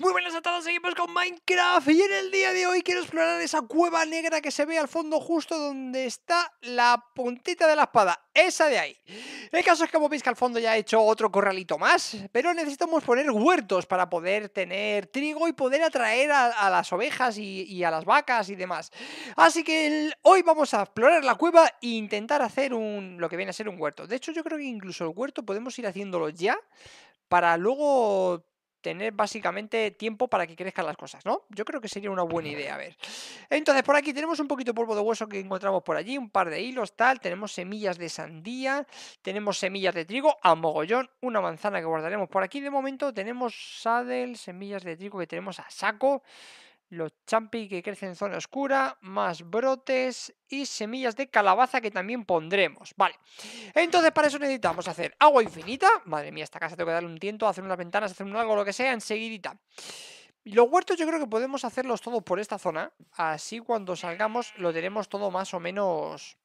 Muy buenas a todos, seguimos con Minecraft y en el día de hoy quiero explorar esa cueva negra que se ve al fondo justo donde está la puntita de la espada, esa de ahí. El caso es que como veis que al fondo ya he hecho otro corralito más, pero necesitamos poner huertos para poder tener trigo y poder atraer a, las ovejas y, a las vacas y demás. Así que hoy vamos a explorar la cueva e intentar hacer un, lo que viene a ser un huerto. De hecho yo creo que incluso el huerto podemos ir haciéndolo ya, para luego tener básicamente tiempo para que crezcan las cosas, ¿no? Yo creo que sería una buena idea, a ver. Entonces, por aquí tenemos un poquito de polvo de hueso que encontramos por allí, un par de hilos, tal, tenemos semillas de sandía, tenemos semillas de trigo, a mogollón, una manzana que guardaremos por aquí. De momento tenemos sadel, semillas de trigo que tenemos a saco, los champi que crecen en zona oscura, más brotes y semillas de calabaza que también pondremos. Vale, entonces para eso necesitamos hacer agua infinita. Madre mía, esta casa tengo que darle un tiento, hacer unas ventanas, hacer un algo, lo que sea, enseguidita. Los huertos yo creo que podemos hacerlos todos por esta zona. Así cuando salgamos lo tenemos todo más o menos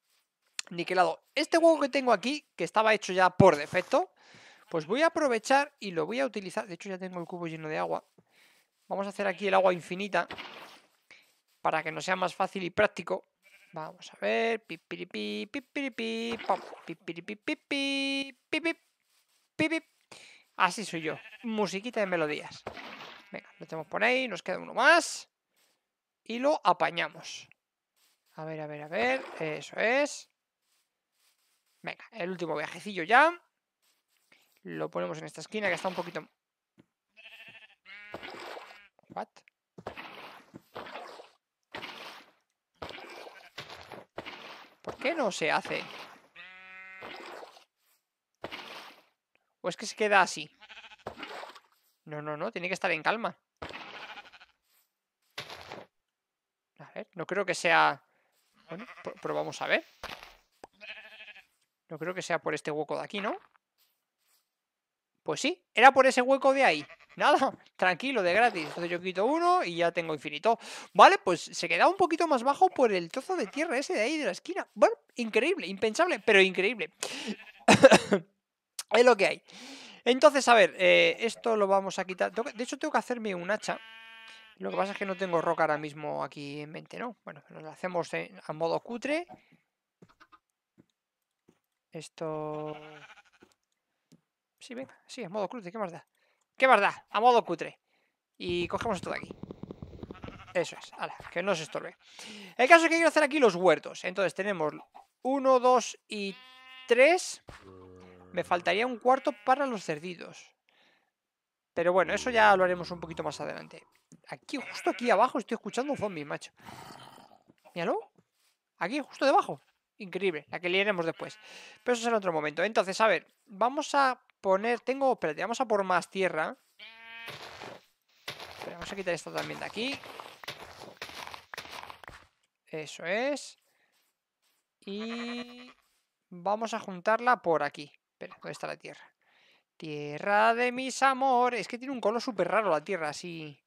niquelado. Este huevo que tengo aquí, que estaba hecho ya por defecto, pues voy a aprovechar y lo voy a utilizar. De hecho ya tengo el cubo lleno de agua. Vamos a hacer aquí el agua infinita para que nos sea más fácil y práctico. Vamos a ver. Pipiripi, pipiripi, pop, pipiripi, pipi, pipi, Así soy yo. Musiquita de melodías. Venga, lo tenemos por ahí. Nos queda uno más. Y lo apañamos. A ver, a ver, a ver. Eso es. Venga, el último viajecillo ya. Lo ponemos en esta esquina que está un poquito ¿Por qué no se hace? ¿O es que se queda así? No, no, no, tiene que estar en calma. A ver, no creo que sea... Bueno, pero a ver. No creo que sea por este hueco de aquí, ¿no? Pues sí, era por ese hueco de ahí nada, tranquilo, de gratis. Entonces yo quito uno y ya tengo infinito. Vale, pues se queda un poquito más bajo por el trozo de tierra ese de ahí de la esquina. Bueno, increíble, impensable, pero increíble. es lo que hay. Entonces, a ver, eh, esto lo vamos a quitar. De hecho, tengo que hacerme un hacha. Lo que pasa es que no tengo roca ahora mismo aquí en mente, ¿no? Bueno, lo hacemos a modo cutre. Esto... Sí, venga, sí, a modo cutre, ¿qué más da? ¡Qué verdad! A modo cutre. Y cogemos esto de aquí. Eso es, que no se estorbe. El caso es que quiero hacer aquí los huertos. Entonces tenemos uno, dos y tres. Me faltaría un cuarto para los cerditos. Pero bueno, eso ya lo haremos un poquito más adelante. Aquí, justo aquí abajo, estoy escuchando un zombie, macho. Míralo. Aquí, justo debajo. Increíble, la que leeremos después. Pero eso será otro momento. Entonces, a ver, vamos a poner... Tengo... Espérate, vamos a por más tierra. vamos a quitar esto también de aquí. Eso es. Y... Vamos a juntarla por aquí. Espera, ¿dónde está la tierra? Tierra de mis amores. Es que tiene un color súper raro la tierra, así...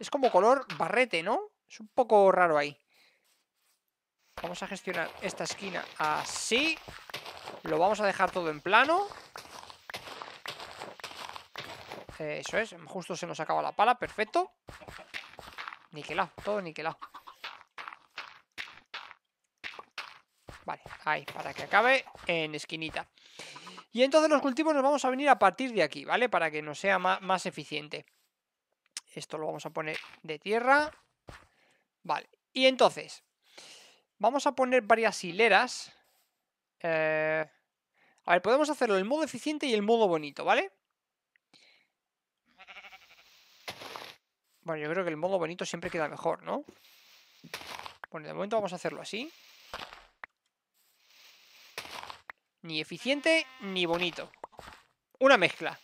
Es como color barrete, ¿no? Es un poco raro ahí. Vamos a gestionar esta esquina así. Lo vamos a dejar todo en plano. Eso es, justo se nos acaba la pala, perfecto. Niquelado, todo niquelado. Vale, ahí, para que acabe en esquinita. Y entonces los cultivos nos vamos a venir a partir de aquí, ¿vale? Para que nos sea más eficiente. Esto lo vamos a poner de tierra. Vale, y entonces, vamos a poner varias hileras eh, a ver, podemos hacerlo el modo eficiente y el modo bonito, ¿vale? Bueno, yo creo que el modo bonito siempre queda mejor, ¿no? Bueno, de momento vamos a hacerlo así. Ni eficiente ni bonito. Una mezcla.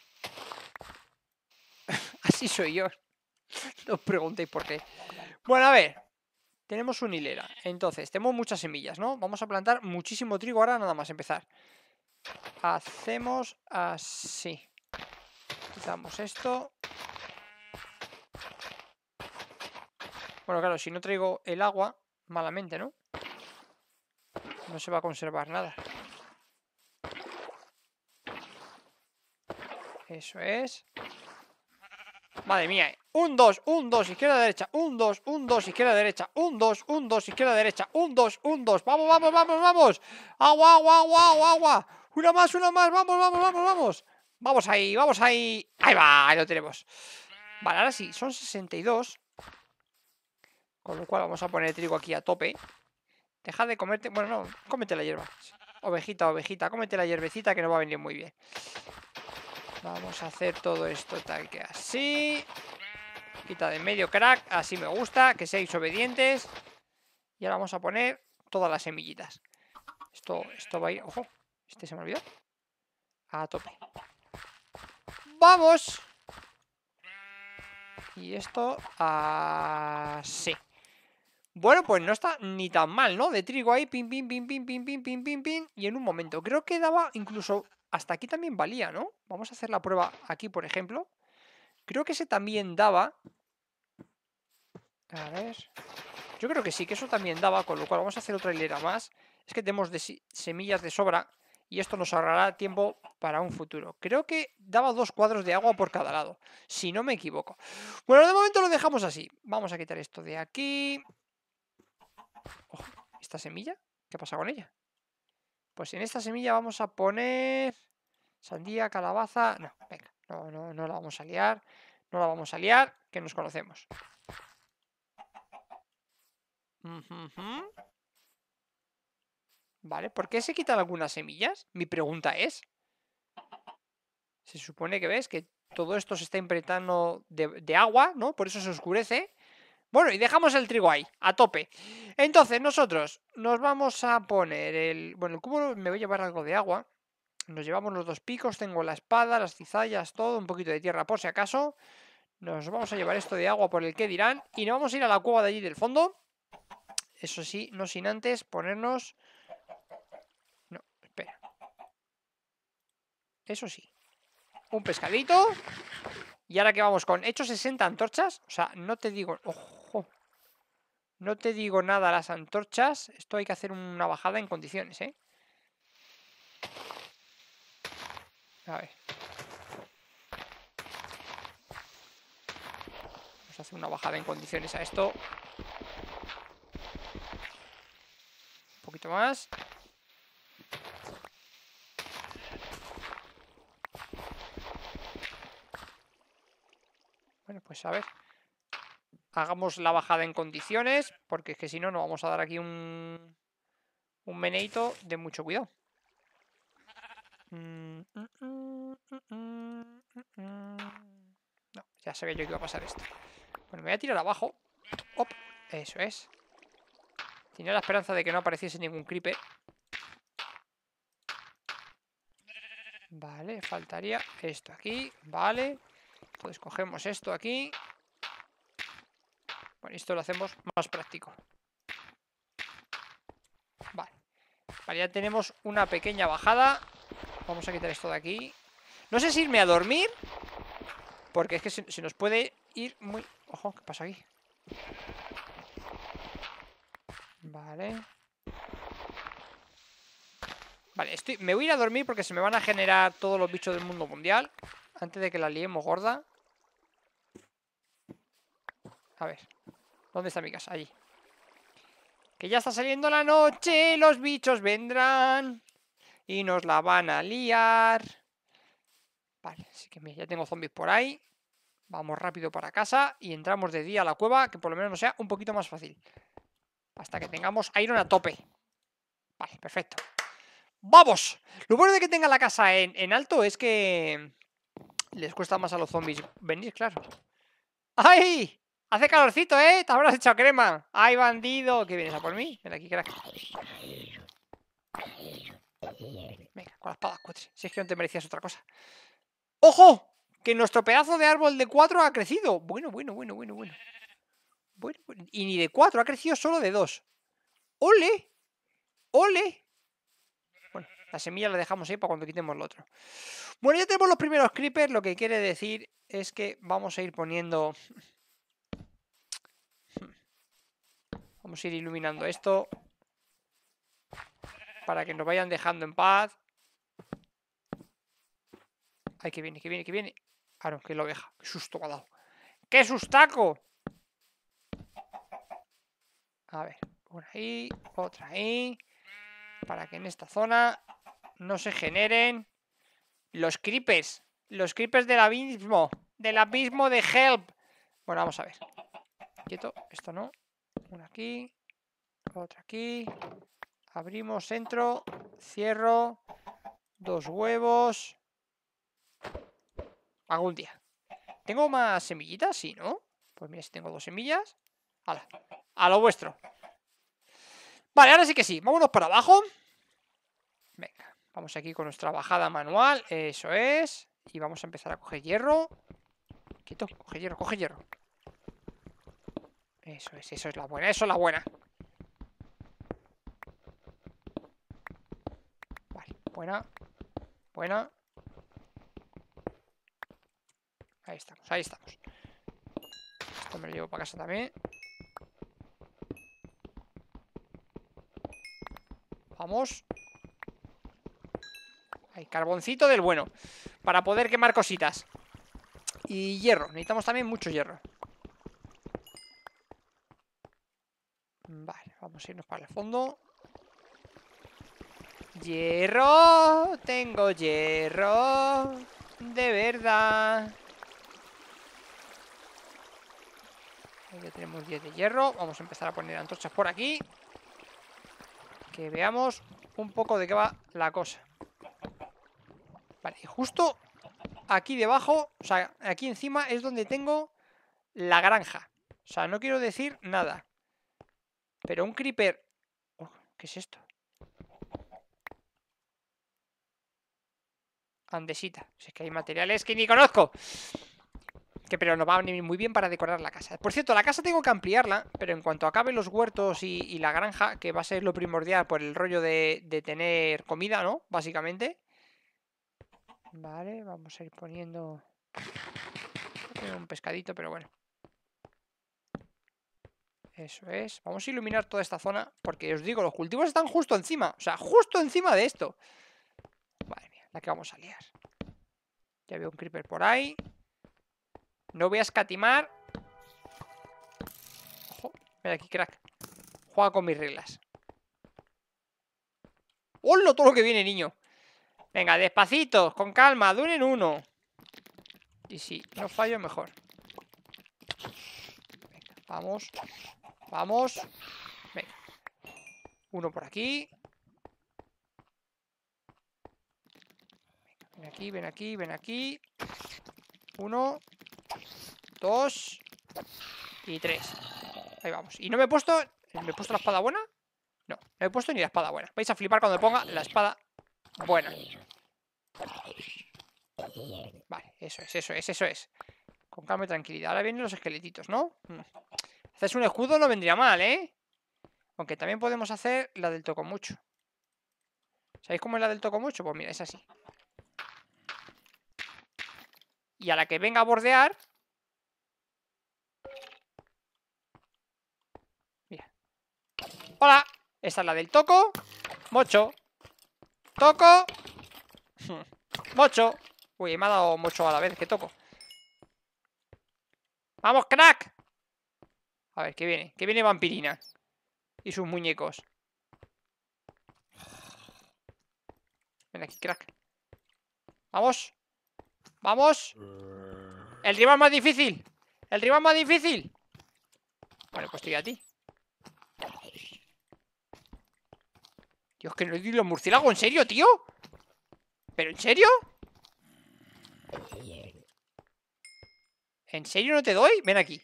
así soy yo. no os preguntéis por qué. Bueno, a ver tenemos una hilera. Entonces, tenemos muchas semillas, ¿no? Vamos a plantar muchísimo trigo ahora nada más empezar. Hacemos así. Quitamos esto. Bueno, claro, si no traigo el agua, malamente, ¿no? No se va a conservar nada. Eso es. Madre mía, ¿eh? Un 2, un 2, izquierda, derecha, un 2, un 2, izquierda, derecha, un 2, un 2, izquierda, derecha, un 2, un 2. Vamos, vamos, vamos, vamos. Agua, agua, agua, agua, Una más, una más, vamos, vamos, vamos, vamos. Vamos ahí, vamos ahí. Ahí va, ahí lo tenemos. Vale, ahora sí, son 62. Con lo cual vamos a poner el trigo aquí a tope. Deja de comerte. Bueno, no, cómete la hierba. Ovejita, ovejita, cómete la hierbecita que no va a venir muy bien. Vamos a hacer todo esto tal que así. Quita de medio, crack. Así me gusta, que seáis obedientes. Y ahora vamos a poner todas las semillitas. Esto, esto va a ir... ¡Ojo! Este se me olvidó. A tope. ¡Vamos! Y esto así. Bueno, pues no está ni tan mal, ¿no? De trigo ahí, pin, pin, pin, pin, pin, pin, pin, pin, pin. Y en un momento. Creo que daba incluso... Hasta aquí también valía, ¿no? Vamos a hacer la prueba aquí, por ejemplo. Creo que ese también daba. A ver. Yo creo que sí, que eso también daba, con lo cual vamos a hacer otra hilera más. Es que tenemos semillas de sobra y esto nos ahorrará tiempo para un futuro. Creo que daba dos cuadros de agua por cada lado, si no me equivoco. Bueno, de momento lo dejamos así. Vamos a quitar esto de aquí. ¿esta semilla? ¿Qué pasa con ella? Pues en esta semilla vamos a poner... Sandía, calabaza... No, venga. No, no, no la vamos a liar. No la vamos a liar, que nos conocemos. Vale, ¿por qué se quitan algunas semillas? Mi pregunta es. Se supone que ves que todo esto se está impregnando de, de agua, ¿no? Por eso se oscurece. Bueno, y dejamos el trigo ahí, a tope. Entonces, nosotros nos vamos a poner el... Bueno, el cubo me voy a llevar algo de agua. Nos llevamos los dos picos, tengo la espada, las cizallas, todo, un poquito de tierra por si acaso. Nos vamos a llevar esto de agua por el que dirán. Y nos vamos a ir a la cueva de allí del fondo. Eso sí, no sin antes ponernos... No, espera. Eso sí. Un pescadito. Y ahora que vamos con... He hecho 60 antorchas. O sea, no te digo... Ojo. No te digo nada las antorchas. Esto hay que hacer una bajada en condiciones, ¿eh? A ver. Vamos a hacer una bajada en condiciones a esto. Un poquito más. Bueno, pues a ver. Hagamos la bajada en condiciones, porque es que si no, nos vamos a dar aquí un, un meneito de mucho cuidado. Mm, mm, mm, no, ya sabía yo que iba a pasar esto. Bueno, me voy a tirar abajo. eso es. Tenía la esperanza de que no apareciese ningún creeper. Vale, faltaría esto aquí. Vale. pues cogemos esto aquí. Bueno, esto lo hacemos más práctico. Vale. Vale, ya tenemos una pequeña bajada. Vamos a quitar esto de aquí. No sé si irme a dormir. Porque es que se, nos puede ir muy... Ojo, ¿qué pasa aquí? Vale. Vale, estoy... me voy a ir a dormir porque se me van a generar todos los bichos del mundo mundial. Antes de que la liemos gorda. A ver. ¿Dónde está mi casa? Allí. Que ya está saliendo la noche, los bichos vendrán. Y nos la van a liar. Vale, así que mira, ya tengo zombies por ahí. Vamos rápido para casa y entramos de día a la cueva, que por lo menos nos sea un poquito más fácil. Hasta que tengamos Iron a tope. Vale, perfecto. ¡Vamos! Lo bueno de que tenga la casa en, alto es que... Les cuesta más a los zombies venir, claro. ¡Ay! Hace calorcito, ¿eh? Te habrás hecho crema. ¡Ay, bandido! ¿Qué vienes a por mí? Ven aquí, crack. Venga, con la espada, cuatro. Si es que no te merecías otra cosa. ¡Ojo! Que nuestro pedazo de árbol de 4 ha crecido. Bueno, bueno, bueno, bueno, bueno. Y ni de 4, ha crecido solo de 2. ¡Ole! ¡Ole! Bueno, la semilla la dejamos ahí para cuando quitemos el otro. Bueno, ya tenemos los primeros creepers. Lo que quiere decir es que vamos a ir poniendo... Hmm, vamos a ir iluminando esto para que nos vayan dejando en paz. Ay, que viene, que viene, que viene. Ah, no, que lo deja. susto me ha dado. ¡Qué sustaco! A ver, una ahí, otra ahí. Para que en esta zona no se generen los creepers. Los creepers del abismo. Del abismo de help. Bueno, vamos a ver. Quieto, esto no. Una aquí, otra aquí. Abrimos, entro, cierro, dos huevos. Algún día. ¿Tengo más semillitas? Sí, ¿no? Pues mira, si tengo dos semillas. ¡Hala! A lo vuestro. Vale, ahora sí que sí. Vámonos para abajo. Venga, vamos aquí con nuestra bajada manual. Eso es. Y vamos a empezar a coger hierro. Quito, coge hierro, coge hierro. Eso es, eso es la buena, eso es la buena. Buena. Buena. Ahí estamos, ahí estamos. Esto me lo llevo para casa también. Vamos. Ahí, carboncito del bueno. Para poder quemar cositas. Y hierro. Necesitamos también mucho hierro. Vale, vamos a irnos para el fondo. Hierro, tengo hierro, de verdad. Ya tenemos 10 de hierro. Vamos a empezar a poner antorchas por aquí. Que veamos un poco de qué va la cosa. Vale, y justo aquí debajo, o sea, aquí encima es donde tengo la granja. O sea, no quiero decir nada. Pero un creeper... ¿Qué es esto? andesita, Si es que hay materiales que ni conozco. Que pero nos va a venir muy bien para decorar la casa. Por cierto, la casa tengo que ampliarla, pero en cuanto acabe los huertos y, la granja, que va a ser lo primordial por el rollo de, de tener comida, ¿no? Básicamente. Vale, vamos a ir poniendo un pescadito, pero bueno. Eso es. Vamos a iluminar toda esta zona, porque os digo, los cultivos están justo encima. O sea, justo encima de esto la que vamos a liar. Ya veo un creeper por ahí. No voy a escatimar. Ojo, mira aquí, crack. Juega con mis reglas. ¡Hola! Todo lo que viene, niño. Venga, despacito, con calma, duren uno uno. Y si no fallo, mejor. Venga, vamos. Vamos. Venga. Uno por aquí. Ven aquí, ven aquí, ven aquí. Uno, dos y tres. Ahí vamos. Y no me he puesto... ¿Me he puesto la espada buena? No, no he puesto ni la espada buena. Vais a flipar cuando ponga la espada buena. Vale, eso es, eso es, eso es. Con calma y tranquilidad. Ahora vienen los esqueletitos, ¿no? Mm. Haces un escudo no vendría mal, ¿eh? Aunque también podemos hacer la del toco mucho. ¿Sabéis cómo es la del toco mucho? Pues mira, es así. Y a la que venga a bordear... Mira. ¡Hola! Esta es la del toco. Mocho. Toco. Mocho. Uy, me ha dado mocho a la vez que toco. ¡Vamos, crack! A ver, ¿qué viene? ¿Qué viene Vampirina? Y sus muñecos. Ven aquí, crack. Vamos. Vamos. Eh. El rival más difícil. El rival más difícil. Vale, pues estoy a ti. Dios, que no di los murciélagos, ¿en serio, tío? ¿Pero en serio? ¿En serio no te doy? Ven aquí.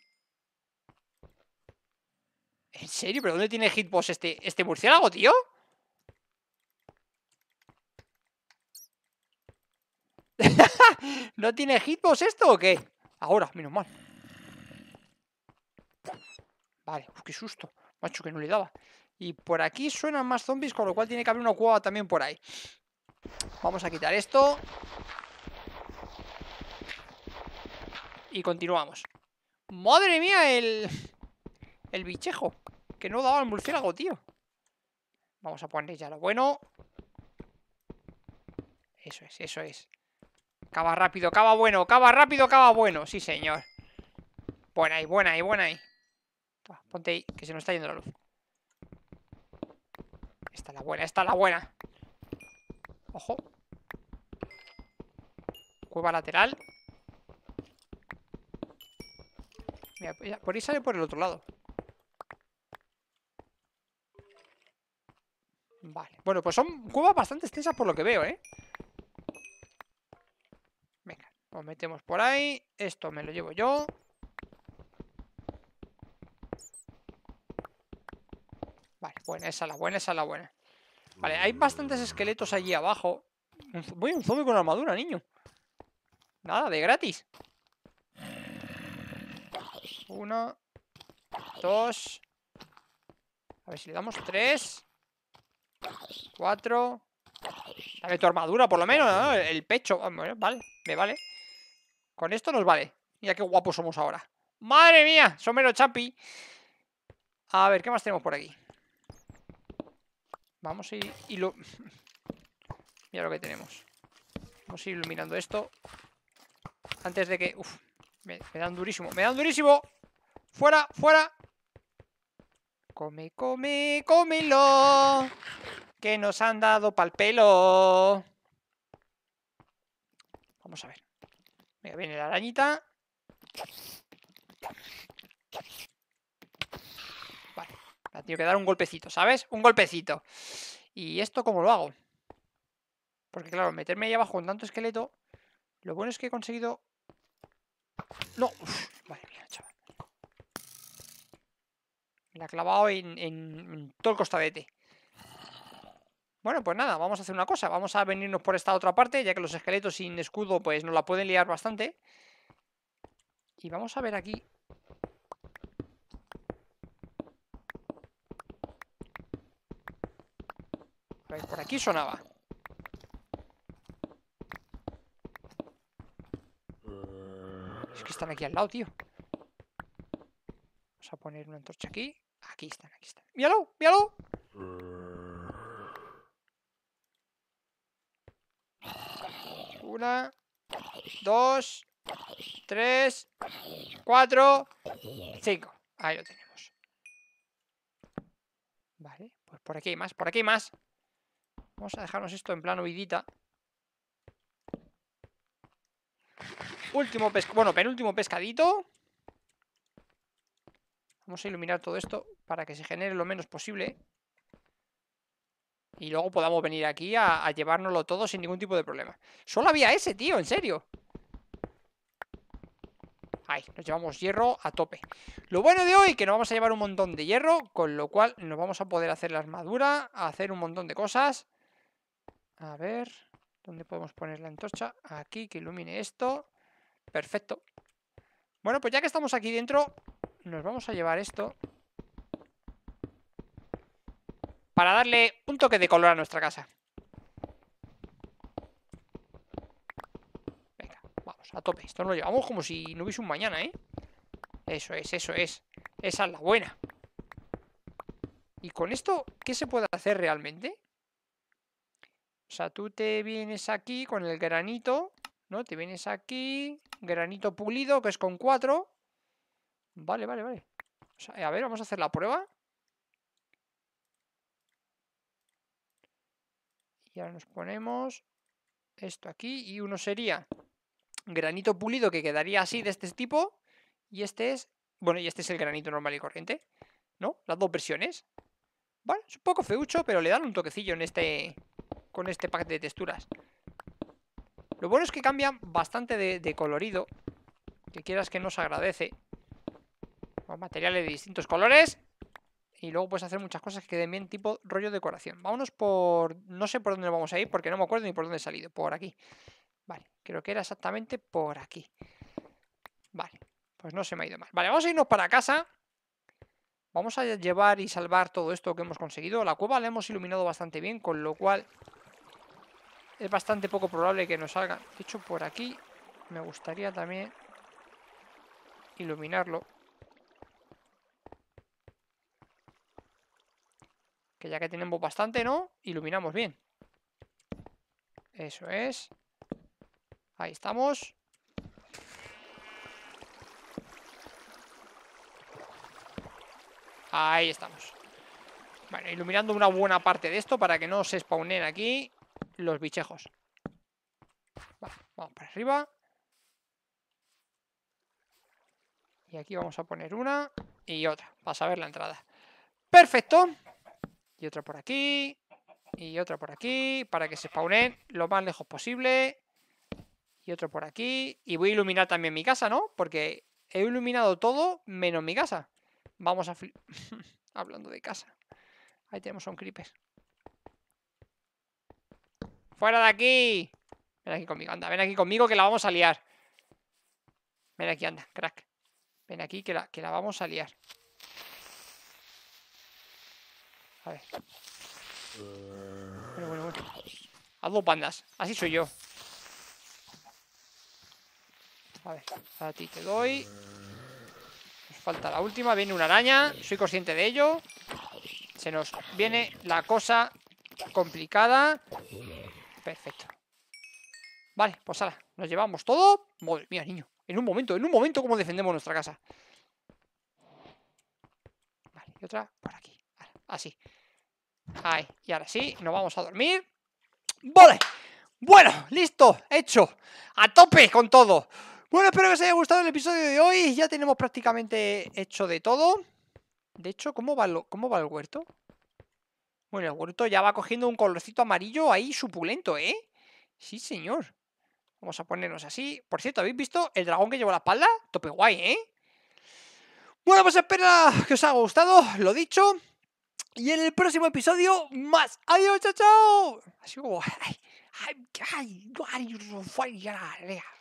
¿En serio? ¿Pero dónde tiene hitbox este, este murciélago, tío? ¿No tiene hitbox esto o qué? Ahora, menos mal. Vale, qué susto. Macho, que no le daba. Y por aquí suenan más zombies, con lo cual tiene que haber una cueva también por ahí. Vamos a quitar esto. Y continuamos. ¡Madre mía, el... El bichejo. Que no daba el murciélago, tío. Vamos a poner ya lo bueno. Eso es, eso es. Cava rápido, cava bueno, cava rápido, cava bueno. Sí, señor. Buena ahí, buena ahí, buena ahí. Ponte ahí, que se nos está yendo la luz. Esta es la buena, esta es la buena. Ojo. Cueva lateral. Mira, por ahí sale por el otro lado. Vale. Bueno, pues son cuevas bastante extensas por lo que veo, ¿eh? metemos por ahí. Esto me lo llevo yo. Vale, buena, esa la buena, esa la buena. Vale, hay bastantes esqueletos allí abajo. Voy un zombie con armadura, niño. Nada, de gratis. Uno. Dos. A ver si le damos tres. Cuatro. Dame tu armadura, por lo menos, ¿no? El pecho. Ah, bueno, vale, me vale. Con esto nos vale. Mira qué guapos somos ahora. ¡Madre mía! Somero Champi. A ver, ¿qué más tenemos por aquí? Vamos a ir... Y lo... Mira lo que tenemos. Vamos a ir iluminando esto. Antes de que... Uf, me, dan durísimo. ¡Me dan durísimo! ¡Fuera! ¡Fuera! Come, come, lo Que nos han dado pa'l pelo. Vamos a ver. Venga, viene la arañita. Vale, La tengo que dar un golpecito, ¿sabes? Un golpecito. ¿Y esto cómo lo hago? Porque claro, meterme ahí abajo con tanto esqueleto... Lo bueno es que he conseguido... No, vale, mira, chaval. Me la ha clavado en, en todo el costadete. Bueno, pues nada, vamos a hacer una cosa. Vamos a venirnos por esta otra parte, ya que los esqueletos sin escudo pues nos la pueden liar bastante. Y vamos a ver aquí... A ver, por aquí sonaba. Es que están aquí al lado, tío. Vamos a poner una antorcha aquí. Aquí están, aquí están. ¡Míralo! ¡Míralo! Una, dos, tres, cuatro, cinco. Ahí lo tenemos. Vale, pues por aquí hay más, por aquí hay más. Vamos a dejarnos esto en plano vidita. Último pescado. Bueno, penúltimo pescadito. Vamos a iluminar todo esto para que se genere lo menos posible y luego podamos venir aquí a, llevárnoslo todo sin ningún tipo de problema. Solo había ese, tío, en serio. Ahí, nos llevamos hierro a tope. Lo bueno de hoy, que nos vamos a llevar un montón de hierro, con lo cual nos vamos a poder hacer la armadura, hacer un montón de cosas. A ver, ¿dónde podemos poner la antorcha? Aquí, que ilumine esto. Perfecto. Bueno, pues ya que estamos aquí dentro, nos vamos a llevar esto para darle un toque de color a nuestra casa. Venga, vamos, a tope. Esto lo llevamos como si no hubiese un mañana, ¿eh? Eso es, eso es. Esa es la buena. ¿Y con esto qué se puede hacer realmente? O sea, tú te vienes aquí con el granito, ¿no? Te vienes aquí, granito pulido, que es con cuatro. Vale, vale, vale. a ver, vamos a hacer la prueba. Y ahora nos ponemos esto aquí. Y uno sería granito pulido que quedaría así de este tipo. Y este es, bueno, y este es el granito normal y corriente. ¿No? Las dos versiones. Vale, es un poco feucho, pero le dan un toquecillo en este, con este paquete de texturas. Lo bueno es que cambian bastante de, colorido. Que quieras que nos agradece. materiales de distintos colores y luego puedes hacer muchas cosas que queden bien, tipo rollo decoración. Vámonos por... no sé por dónde vamos a ir porque no me acuerdo ni por dónde he salido, por aquí. Vale, creo que era exactamente por aquí. Vale, pues no se me ha ido mal. Vale, vamos a irnos para casa. Vamos a llevar y salvar todo esto que hemos conseguido. La cueva la hemos iluminado bastante bien, con lo cual es bastante poco probable que nos salga. De hecho, por aquí me gustaría también iluminarlo. Que ya que tenemos bastante, ¿no? Iluminamos bien. Eso es. Ahí estamos. Ahí estamos. Bueno, iluminando una buena parte de esto para que no se spawnen aquí los bichejos. vamos para arriba. Y aquí vamos a poner una y otra para saber la entrada. Perfecto. Y otra por aquí. Y otra por aquí. Para que se spawnen lo más lejos posible. Y otro por aquí. Y voy a iluminar también mi casa, ¿no? Porque he iluminado todo menos mi casa. Vamos a... Hablando de casa. Ahí tenemos un creeper. ¡Fuera de aquí! Ven aquí conmigo, anda. Ven aquí conmigo que la vamos a liar. Ven aquí, anda, crack. Ven aquí que que la vamos a liar. A ver. Bueno, bueno, bueno. A dos bandas. Así soy yo. A ver, a ti te doy. Nos falta la última. Viene una araña. Soy consciente de ello. Se nos viene la cosa complicada. Perfecto. Vale, pues ahora, nos llevamos todo. Madre niño. En un momento, en un momento, cómo defendemos nuestra casa. Vale, y otra para Así. Ahí. Y ahora sí, nos vamos a dormir. ¡Vale! Bueno, listo, hecho. A tope con todo. Bueno, espero que os haya gustado el episodio de hoy. Ya tenemos prácticamente hecho de todo. De hecho, ¿cómo va, lo, va el huerto? Bueno, el huerto ya va cogiendo un colorcito amarillo ahí suculento, ¿eh? Sí, señor. Vamos a ponernos así. Por cierto, ¿habéis visto el dragón que lleva la espalda? Tope guay, ¿eh? Bueno, pues espero que os haya gustado. Lo dicho, y en el próximo episodio, más. Adiós, chao, chao. Así como. Ay, ay,